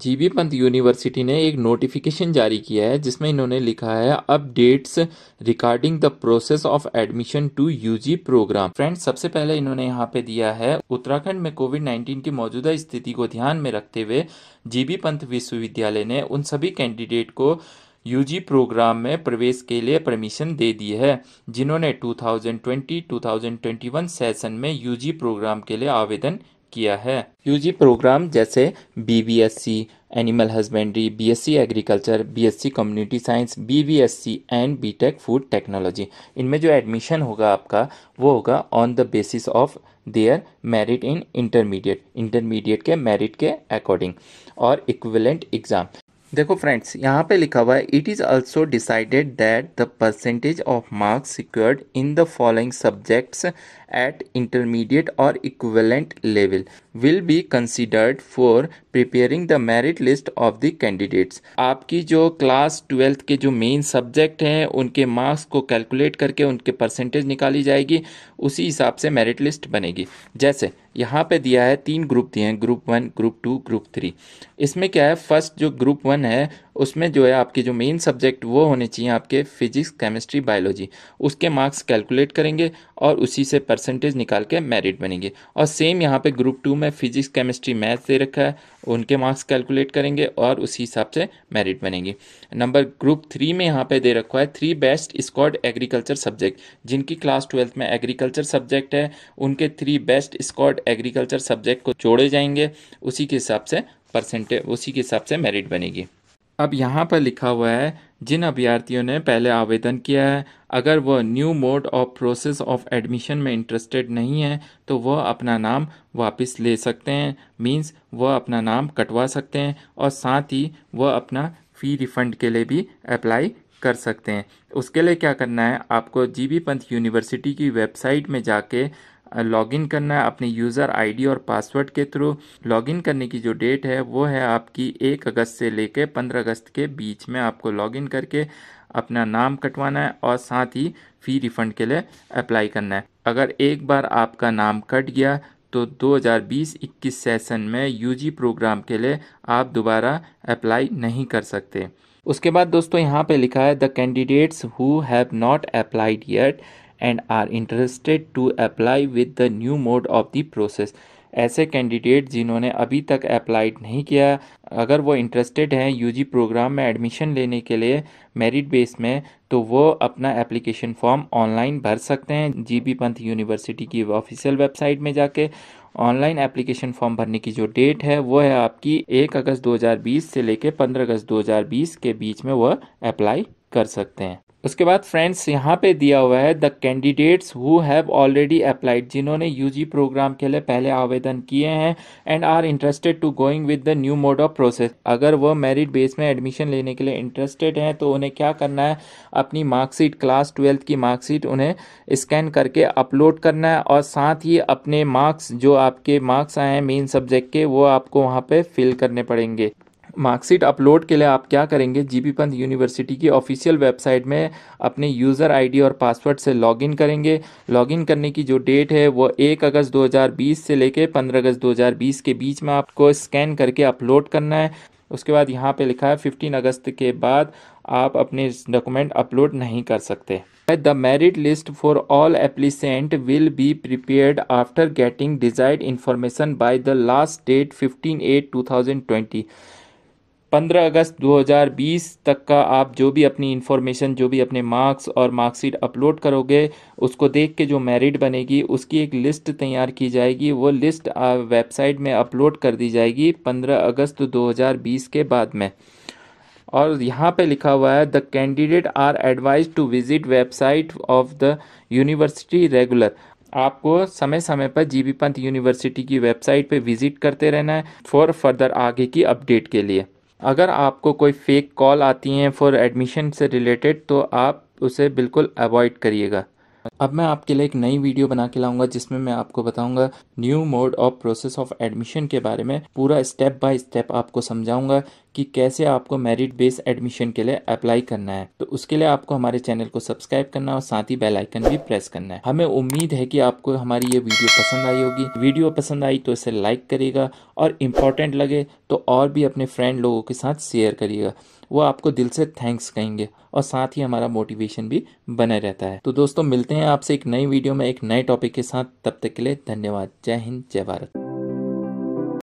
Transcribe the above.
GB Pant university ने एक notification जारी किया है जिसमें इन्होंने लिखा है updates regarding the process of admission to UG programme friends सबसे पहले इन्होंने यहाँ पे दिया है उत्तराखंड में कोविड 19 की मौजूदा स्थिति को ध्यान में रखते हुए जीबी पंत विश्वविद्यालय ने उन सभी कैंडिडेट को यूजी प्रोग्राम में प्रवेश के लिए परमिशन दे दी है जिन्होंने 2020-2021 सेशन में यूजी प्रोग्राम के लिए आवेदन किया है यूजी प्रोग्राम जैसे BVSc animal husbandry BSc agriculture BSc community science BVSc and BTech food technology इनमें जो एडमिशन होगा आपका वो होगा on the basis of their merit in intermediate intermediate के मेरिट के अकॉर्डिंग और इक्विवेलेंट एग्ज़ाम देखो फ्रेंड्स यहाँ पे लिखा हुआ है it is also decided that the percentage of marks secured in the following subjects at intermediate और equivalent level will be considered for preparing the merit list of the candidates आपकी जो class twelfth के जो main subject हैं उनके marks को calculate करके उनके परसेंटेज निकाली जाएगी उसी हिसाब से मेरिट लिस्ट बनेगी जैसे यहाँ पे दिया है तीन ग्रुप दिए हैं group one group two group three इसमें क्या है फर्स्ट जो ग्रुप वन है उसमें जो है आपके जो मेन सब्जेक्ट वो होने चाहिए आपके फिजिक्स केमिस्ट्री बायोलॉजी उसके मार्क्स कैलकुलेट करेंगे और उसी से परसेंटेज निकाल के मेरिट बनेंगे और सेम यहाँ पे ग्रुप टू में फिजिक्स केमिस्ट्री मैथ्स दे रखा है उनके मार्क्स कैलकुलेट करेंगे और उसी हिसाब से मेरिट बनेंगे नंबर ग्रुप थ्री में यहाँ पे दे रखा है three best scored agriculture subject जिनकी क्लास ट्वेल्थ में एग्रीकल्चर सब्जेक्ट है उनके three best scored agriculture subject को जोड़े जाएंगे उसी के हिसाब से परसेंटेज उसी के हिसाब से मेरिट बनेगी अब यहाँ पर लिखा हुआ है जिन अभ्यर्थियों ने पहले आवेदन किया है अगर वह new mode of process of admission में इंटरेस्टेड नहीं है तो वह अपना नाम वापस ले सकते हैं मींस वह अपना नाम कटवा सकते हैं और साथ ही वह अपना फ़ी रिफंड के लिए भी अप्लाई कर सकते हैं उसके लिए क्या करना है आपको जी बी पंत यूनिवर्सिटी की वेबसाइट में जाके लॉगिन करना है अपने यूज़र आईडी और पासवर्ड के थ्रू लॉगिन करने की जो डेट है वो है आपकी एक अगस्त से लेकर पंद्रह अगस्त के बीच में आपको लॉगिन करके अपना नाम कटवाना है और साथ ही फ़ी रिफ़ंड के लिए अप्लाई करना है अगर एक बार आपका नाम कट गया तो 2020-21 सेशन में यूजी प्रोग्राम के लिए आप दोबारा अप्लाई नहीं कर सकते उसके बाद दोस्तों यहाँ पे लिखा है the candidates who have not applied yet and are interested to apply with the new mode of the process ऐसे कैंडिडेट जिन्होंने अभी तक अप्लाइड नहीं किया अगर वो इंटरेस्टेड हैं यूजी प्रोग्राम में एडमिशन लेने के लिए मेरिट बेस में तो वो अपना एप्लीकेशन फॉर्म ऑनलाइन भर सकते हैं जीबी पंत यूनिवर्सिटी की ऑफिशियल वेबसाइट में जाके ऑनलाइन एप्लीकेशन फॉर्म भरने की जो डेट है वो है आपकी 1 अगस्त 2020 से लेकर 15 अगस्त 2020 के बीच में वह अप्लाई कर सकते हैं उसके बाद फ्रेंड्स यहाँ पे दिया हुआ है the candidates who have already applied जिन्होंने यूजी प्रोग्राम के लिए पहले आवेदन किए हैं and are interested to going with the new mode of process अगर वो मेरिट बेस में एडमिशन लेने के लिए इंटरेस्टेड हैं तो उन्हें क्या करना है अपनी मार्कशीट क्लास ट्वेल्थ की मार्कशीट उन्हें स्कैन करके अपलोड करना है और साथ ही अपने मार्क्स जो आपके मार्क्स आए हैं मेन सब्जेक्ट के वो आपको वहाँ पर फिल करने पड़ेंगे मार्कशीट अपलोड के लिए आप क्या करेंगे जीबी पंत यूनिवर्सिटी की ऑफिशियल वेबसाइट में अपने यूज़र आईडी और पासवर्ड से लॉगिन करेंगे लॉगिन करने की जो डेट है वो एक अगस्त 2020 से लेके 15 अगस्त 2020 के बीच में आपको स्कैन करके अपलोड करना है उसके बाद यहाँ पे लिखा है 15 अगस्त के बाद आप अपने डॉक्यूमेंट अपलोड नहीं कर सकते the merit list for all applicant will be prepared after getting desired information by the last date 15 eight 2020 15 अगस्त 2020 तक का आप जो भी अपनी इन्फॉर्मेशन जो भी अपने मार्क्स और मार्कशीट अपलोड करोगे उसको देख के जो मेरिट बनेगी उसकी एक लिस्ट तैयार की जाएगी वो लिस्ट वेबसाइट में अपलोड कर दी जाएगी 15 अगस्त 2020 के बाद में और यहाँ पे लिखा हुआ है the candidate are advise to visit website of the university regular आपको समय समय पर जीबी पंत यूनिवर्सिटी की वेबसाइट पे विजिट करते रहना है फॉर फर्दर आगे की अपडेट के लिए अगर आपको कोई फ़ेक कॉल आती हैं फॉर एडमिशन से रिलेटेड तो आप उसे बिल्कुल अवॉइड करिएगा अब मैं आपके लिए एक नई वीडियो बना के लाऊंगा जिसमें मैं आपको बताऊंगा new mode of process of admission के बारे में पूरा स्टेप बाय स्टेप आपको समझाऊंगा कि कैसे आपको मेरिट बेस एडमिशन के लिए अप्लाई करना है तो उसके लिए आपको हमारे चैनल को सब्सक्राइब करना और साथ ही बेल आइकन भी प्रेस करना है हमें उम्मीद है कि आपको हमारी ये वीडियो पसंद आई होगी वीडियो पसंद आई तो इसे लाइक करेगा और इम्पोर्टेंट लगे तो और भी अपने फ्रेंड लोगों के साथ शेयर करिएगा वो आपको दिल से थैंक्स कहेंगे और साथ ही हमारा मोटिवेशन भी बना रहता है तो दोस्तों मिलते हैं आपसे एक नई वीडियो में एक नए टॉपिक के साथ तब तक के लिए धन्यवाद जय हिंद जय भारत